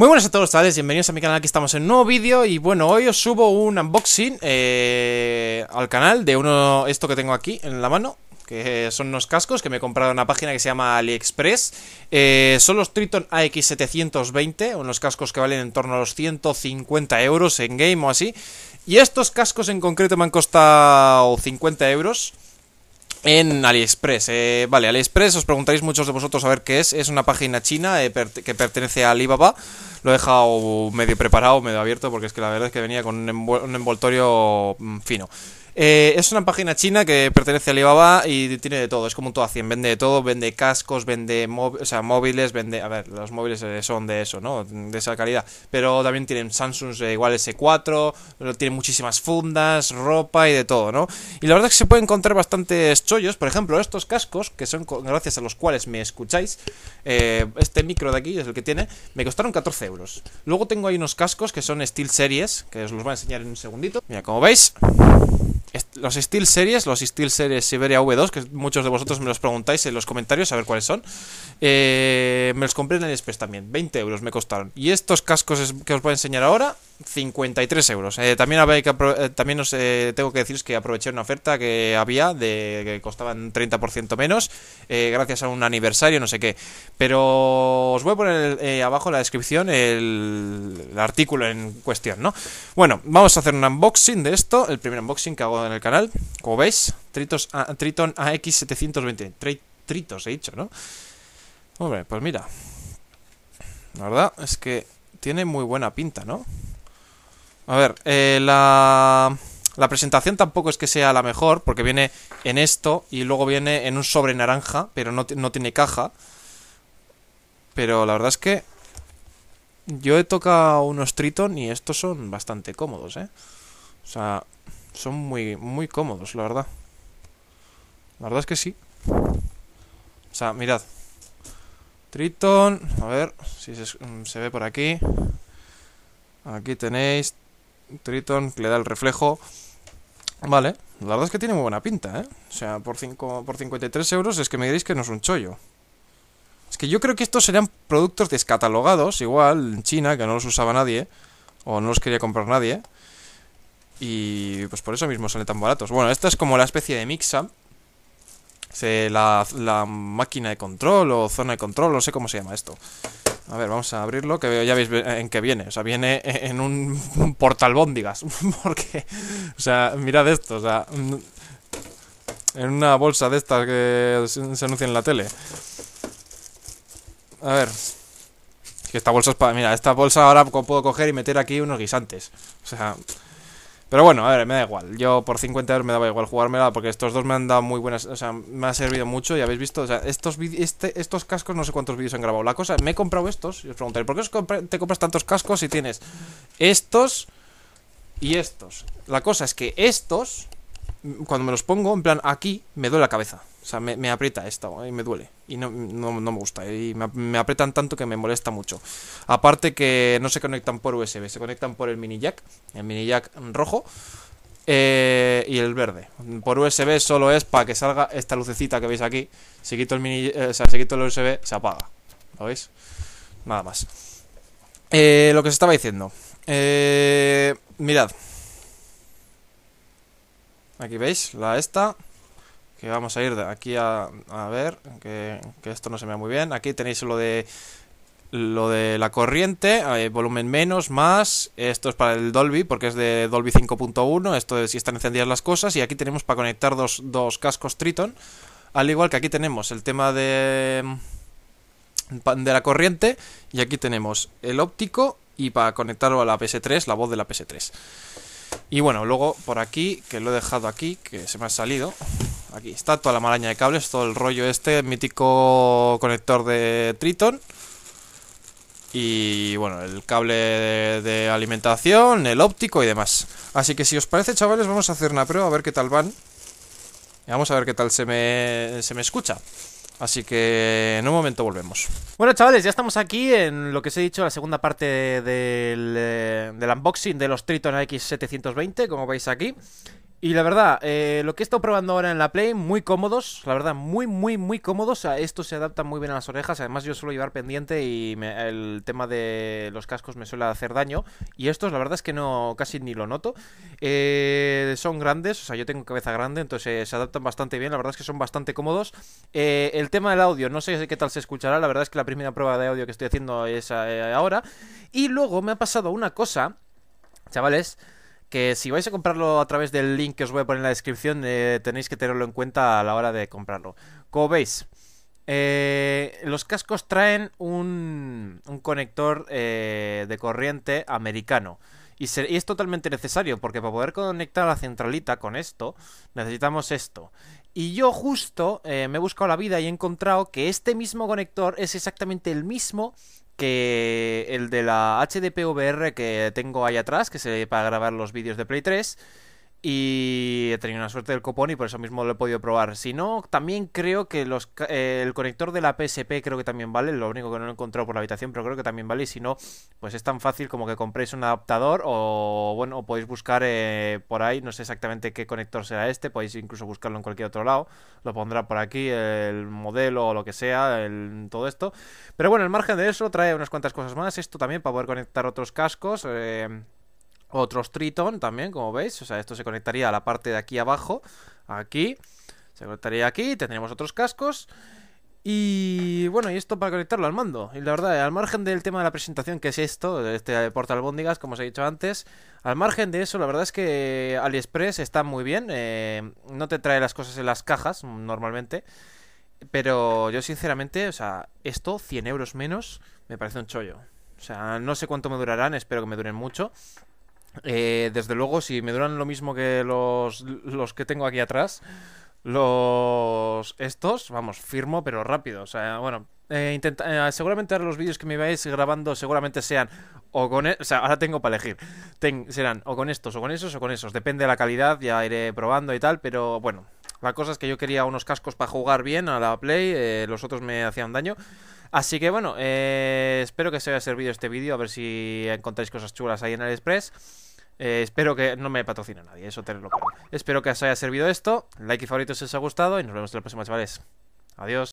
Muy buenas a todos chavales, bienvenidos a mi canal, aquí estamos en un nuevo vídeo y bueno, hoy os subo un unboxing eh, al canal de uno, esto que tengo aquí en la mano que son unos cascos que me he comprado en una página que se llama AliExpress. Eh, son los Triton AX720, unos cascos que valen en torno a los 150 euros en game o así. Y estos cascos en concreto me han costado 50 euros en AliExpress. Eh, vale, AliExpress, os preguntaréis muchos de vosotros a ver qué es. Es una página china eh, que pertenece a Alibaba. Lo he dejado medio preparado, medio abierto, porque es que la verdad es que venía con un envoltorio mm, fino. Eh, es una página china que pertenece a Alibaba y tiene de todo, es como un todo a 100, vende de todo, vende cascos, vende o móviles, vende, a ver, los móviles eh, son de eso, ¿no? De esa calidad, pero también tienen Samsung eh, igual S4, tiene muchísimas fundas, ropa y de todo, ¿no? Y la verdad es que se pueden encontrar bastantes chollos, por ejemplo, estos cascos, que son gracias a los cuales me escucháis, este micro de aquí es el que tiene, me costaron 14 euros. Luego tengo ahí unos cascos que son Steel Series, que os los voy a enseñar en un segundito. Mira, como veis... Est los Steel Series, los Steel Series Siberia V2, que muchos de vosotros me los preguntáis en los comentarios a ver cuáles son, eh, me los compré en el Express también, 20 euros me costaron. Y estos cascos que os voy a enseñar ahora, 53 euros. Eh, también que eh, también os tengo que deciros que aproveché una oferta que había de que costaban 30% menos gracias a un aniversario, no sé qué. Pero os voy a poner abajo en la descripción el, el, artículo en cuestión, ¿no? Bueno, vamos a hacer un unboxing de esto, el primer unboxing que hago en el canal como veis, Triton AX720. tritos, he dicho, ¿no? Hombre, pues mira. La verdad es que tiene muy buena pinta, ¿no? A ver, eh, la, la presentación tampoco es que sea la mejor, porque viene en esto y luego viene en un sobre naranja, pero no, no tiene caja. Pero la verdad es que yo he tocado unos Triton y estos son bastante cómodos, ¿eh? O sea, son muy, muy cómodos, la verdad. La verdad es que sí. O sea, mirad. Triton, a ver si se, mm, se ve por aquí. Aquí tenéis Triton que le da el reflejo. Vale, la verdad es que tiene muy buena pinta, ¿eh? O sea, por, cinco, por 53 euros es que me diréis que no es un chollo. Es que yo creo que estos serían productos descatalogados, igual, en China, que no los usaba nadie, o no los quería comprar nadie. Y pues por eso mismo son tan baratos. Bueno, esta es como la especie de mixa. la, máquina de control o zona de control, no sé cómo se llama esto. A ver, vamos a abrirlo, que ya veis en qué viene. O sea, viene en un, un digas, Porque, o sea, mirad esto, o sea, en una bolsa de estas que se anuncia en la tele. A ver. esta bolsa es para. Mira, esta bolsa ahora puedo coger y meter aquí unos guisantes. O sea, pero bueno, a ver, me da igual. Yo por 50 euros me daba igual jugármela porque estos dos me han dado muy buenas. O sea, me ha servido mucho y habéis visto. O sea, estos, este, estos cascos, no sé cuántos vídeos han grabado. La cosa, me he comprado estos y os preguntaré, ¿por qué te compras tantos cascos si tienes estos y estos? La cosa es que estos cuando me los pongo, en plan, aquí me duele la cabeza. O sea, me, aprieta esto y me duele. Y no, me gusta. Y me, aprietan tanto que me molesta mucho. Aparte que no se conectan por USB, se conectan por el mini jack. El mini jack rojo. Eh, y el verde. Por USB solo es para que salga esta lucecita que veis aquí. Si quito el mini, eh, o sea, si quito el USB, se apaga. ¿Lo veis? Nada más. Eh, lo que se estaba diciendo. mirad, Aquí veis, la esta. Que vamos a ir de aquí a, a ver. Que, esto no se vea muy bien. Aquí tenéis lo de. Lo de la corriente, volumen menos, más, esto es para el Dolby porque es de Dolby 5.1, esto es si están encendidas las cosas y aquí tenemos para conectar dos, dos cascos Triton, al igual que aquí tenemos el tema de, mm, de la corriente y aquí tenemos el óptico y para conectarlo a la PS3, la voz de la PS3. Y bueno, luego por aquí, que lo he dejado aquí, que se me ha salido. Aquí está toda la maraña de cables, todo el rollo este, el mítico conector de Triton. Y bueno, el cable de alimentación, el óptico y demás. Así que si os parece, chavales, vamos a hacer una prueba a ver qué tal van. Y vamos a ver qué tal se me, se me escucha. Así que en un momento volvemos. Bueno, chavales, ya estamos aquí en lo que os he dicho, la segunda parte del, eh, unboxing de los Triton X720, como veis aquí. Y la verdad, eh, lo que he estado probando ahora en la Play, muy cómodos, la verdad, muy, muy, muy cómodos. A esto se adaptan muy bien a las orejas. Además, yo suelo llevar pendiente y el tema de los cascos me suele hacer daño. Y estos, la verdad es que no, casi ni lo noto. Eh, son grandes, o sea, yo tengo cabeza grande, entonces eh, se adaptan bastante bien. La verdad es que son bastante cómodos. el tema del audio, no sé qué tal se escuchará. La verdad es que la primera prueba de audio que estoy haciendo es ahora. Y luego me ha pasado una cosa, chavales que si vais a comprarlo a través del link que os voy a poner en la descripción, eh, tenéis que tenerlo en cuenta a la hora de comprarlo. Como veis, eh, los cascos traen un, conector eh, de corriente americano. Y, y, es totalmente necesario, porque para poder conectar la centralita con esto, necesitamos esto. Y yo justo me he buscado la vida y he encontrado que este mismo conector es exactamente el mismo que el de la HDPVR que tengo ahí atrás, que se para grabar los vídeos de Play 3, y he tenido una suerte del copón y por eso mismo lo he podido probar. Si no, también creo que los, eh, el conector de la PSP creo que también vale. Lo único que no he encontrado por la habitación, pero creo que también vale. Y si no, pues es tan fácil como que compréis un adaptador o bueno, podéis buscar eh, por ahí. No sé exactamente qué conector será este. Podéis incluso buscarlo en cualquier otro lado. Lo pondrá por aquí el modelo o lo que sea, todo esto. Pero bueno, el margen de eso trae unas cuantas cosas más. Esto también para poder conectar otros cascos. Eh, otros Triton también, como veis. O sea, esto se conectaría a la parte de aquí abajo. Aquí. Se conectaría aquí. Tendríamos otros cascos. Y bueno, y esto para conectarlo al mando. Y la verdad, al margen del tema de la presentación, que es esto, este portal Bóndigas, como os he dicho antes, al margen de eso, la verdad es que AliExpress está muy bien. Eh, no te trae las cosas en las cajas normalmente. Pero yo, sinceramente, o sea, esto, 100 euros menos, me parece un chollo. O sea, no sé cuánto me durarán, espero que me duren mucho. Eh, desde luego, si me duran lo mismo que los, que tengo aquí atrás, los estos, vamos, firmo, pero rápido. O sea, bueno, eh, eh, seguramente ahora los vídeos que me vais grabando seguramente sean o con... E, o sea, ahora tengo para elegir. serán o con estos, o con esos, o con esos. Depende de la calidad, ya iré probando y tal, pero bueno. La cosa es que yo quería unos cascos para jugar bien a la Play, los otros me hacían daño. Así que bueno, eh, espero que os haya servido este vídeo, a ver si encontráis cosas chulas ahí en el Express. Eh, espero que no me patrocine nadie, eso lo claro. Espero que os haya servido esto, like y favorito si os ha gustado y nos vemos en la próxima, chavales. Adiós.